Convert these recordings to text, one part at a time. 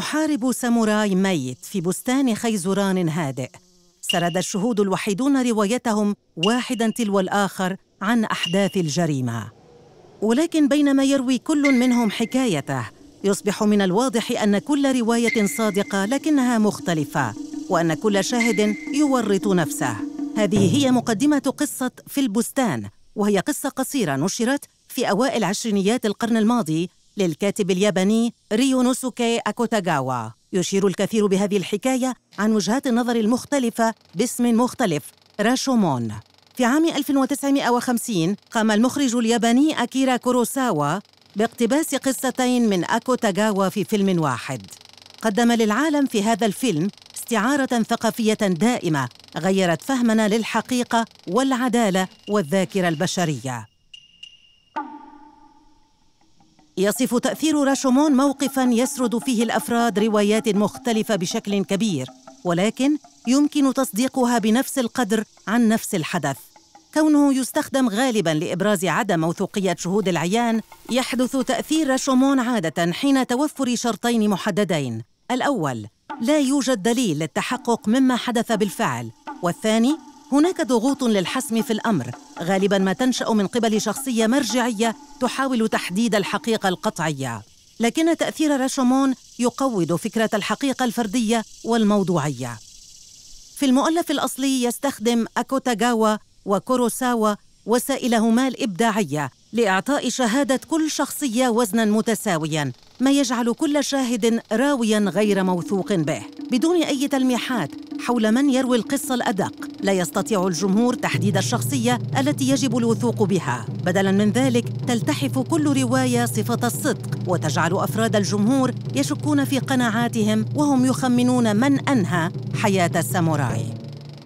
محارب ساموراي ميت في بستان خيزران هادئ سرد الشهود الوحيدون روايتهم واحدا تلو الاخر عن احداث الجريمه ولكن بينما يروي كل منهم حكايته يصبح من الواضح ان كل روايه صادقه لكنها مختلفه وان كل شاهد يورط نفسه هذه هي مقدمه قصه في البستان وهي قصه قصيره نشرت في اوائل عشرينيات القرن الماضي للكاتب الياباني ريونوسوكي أكوتاغاوا يشير الكثير بهذه الحكاية عن وجهات النظر المختلفة باسم مختلف راشومون في عام 1950 قام المخرج الياباني أكيرا كوروساوا باقتباس قصتين من أكوتاغاوا في فيلم واحد قدم للعالم في هذا الفيلم استعارة ثقافية دائمة غيرت فهمنا للحقيقة والعدالة والذاكرة البشرية يصف تأثير راشومون موقفا يسرد فيه الأفراد روايات مختلفة بشكل كبير ولكن يمكن تصديقها بنفس القدر عن نفس الحدث كونه يستخدم غالبا لابراز عدم موثوقيه شهود العيان يحدث تاثير راشومون عاده حين توفر شرطين محددين الاول لا يوجد دليل للتحقق مما حدث بالفعل والثاني هناك ضغوط للحسم في الامر غالبا ما تنشا من قبل شخصيه مرجعيه تحاول تحديد الحقيقه القطعيه لكن تاثير راشومون يقوض فكره الحقيقه الفرديه والموضوعيه في المؤلف الاصلي يستخدم اكوتاغاوا وكوروساوا وسائلهما الابداعيه لاعطاء شهاده كل شخصيه وزنا متساويا ما يجعل كل شاهد راويا غير موثوق به بدون اي تلميحات حول من يروي القصه الادق لا يستطيع الجمهور تحديد الشخصية التي يجب الوثوق بها بدلا من ذلك تلتحف كل رواية صفة الصدق وتجعل أفراد الجمهور يشكون في قناعاتهم وهم يخمنون من أنهى حياة الساموراي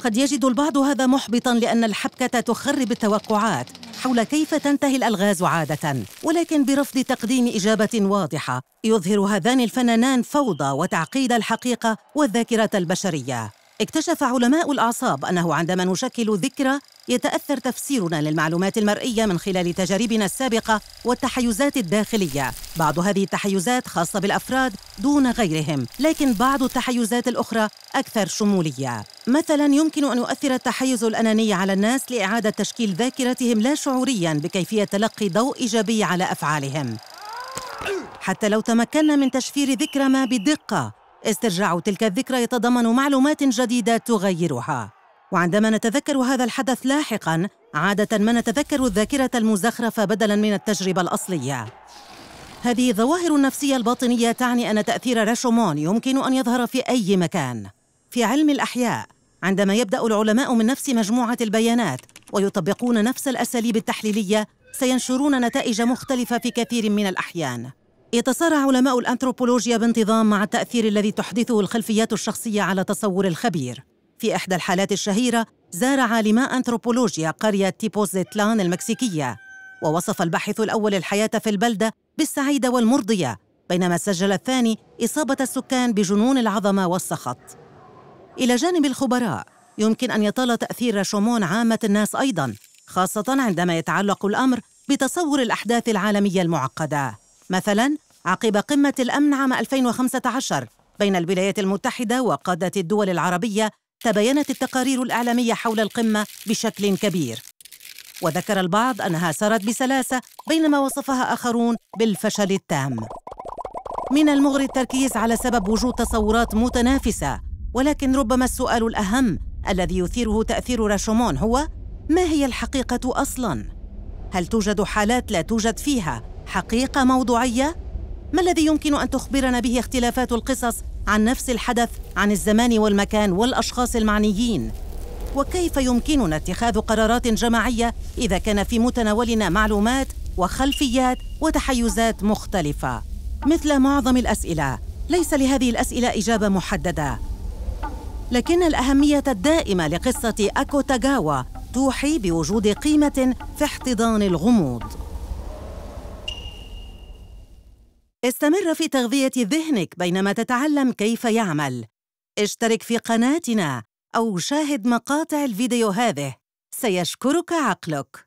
قد يجد البعض هذا محبطا لأن الحبكة تخرب التوقعات حول كيف تنتهي الالغاز عاده ولكن برفض تقديم اجابه واضحه يظهر هذان الفنانان فوضى وتعقيد الحقيقه والذاكره البشريه اكتشف علماء الأعصاب أنه عندما نشكل ذكرى يتأثر تفسيرنا للمعلومات المرئية من خلال تجاربنا السابقة والتحيزات الداخلية بعض هذه التحيزات خاصة بالأفراد دون غيرهم لكن بعض التحيزات الأخرى أكثر شمولية مثلا يمكن أن يؤثر التحيز الأناني على الناس لإعادة تشكيل ذاكرتهم لا شعوريا بكيفية تلقي ضوء إيجابي على أفعالهم حتى لو تمكنا من تشفير ذكرى ما بدقة استرجاع تلك الذكرى يتضمن معلومات جديدة تغيرها وعندما نتذكر هذا الحدث لاحقاً عادة ما نتذكر الذاكرة المزخرفة بدلاً من التجربة الأصلية هذه الظواهر النفسية الباطنية تعني أن تأثير راشومون يمكن أن يظهر في أي مكان في علم الأحياء عندما يبدأ العلماء من نفس مجموعة البيانات ويطبقون نفس الأساليب التحليلية سينشرون نتائج مختلفة في كثير من الأحيان يتصارع علماء الأنثروبولوجيا بانتظام مع التأثير الذي تحدثه الخلفيات الشخصية على تصور الخبير في إحدى الحالات الشهيرة زار عالماء أنثروبولوجيا قرية تيبوزيتلان المكسيكية ووصف الباحث الأول الحياة في البلدة بالسعيدة والمرضية بينما سجل الثاني إصابة السكان بجنون العظمة والسخط إلى جانب الخبراء يمكن أن يطال تأثير شومون عامة الناس أيضاً خاصة عندما يتعلق الأمر بتصور الأحداث العالمية المعقدة مثلاً عقب قمة الأمن عام 2015 بين الولايات المتحدة وقادة الدول العربية تباينت التقارير الإعلامية حول القمة بشكل كبير وذكر البعض أنها سرت بسلاسة بينما وصفها آخرون بالفشل التام من المغري التركيز على سبب وجود تصورات متنافسة ولكن ربما السؤال الأهم الذي يثيره تأثير راشومون هو ما هي الحقيقة أصلاً؟ هل توجد حالات لا توجد فيها حقيقة موضوعية؟ ما الذي يمكن أن تخبرنا به اختلافات القصص عن نفس الحدث عن الزمان والمكان والأشخاص المعنيين؟ وكيف يمكننا اتخاذ قرارات جماعية إذا كان في متناولنا معلومات وخلفيات وتحيزات مختلفة؟ مثل معظم الأسئلة، ليس لهذه الأسئلة إجابة محددة، لكن الأهمية الدائمة لقصة أكو تاغاوا توحي بوجود قيمة في احتضان الغموض استمر في تغذية ذهنك بينما تتعلم كيف يعمل. اشترك في قناتنا أو شاهد مقاطع الفيديو هذه. سيشكرك عقلك.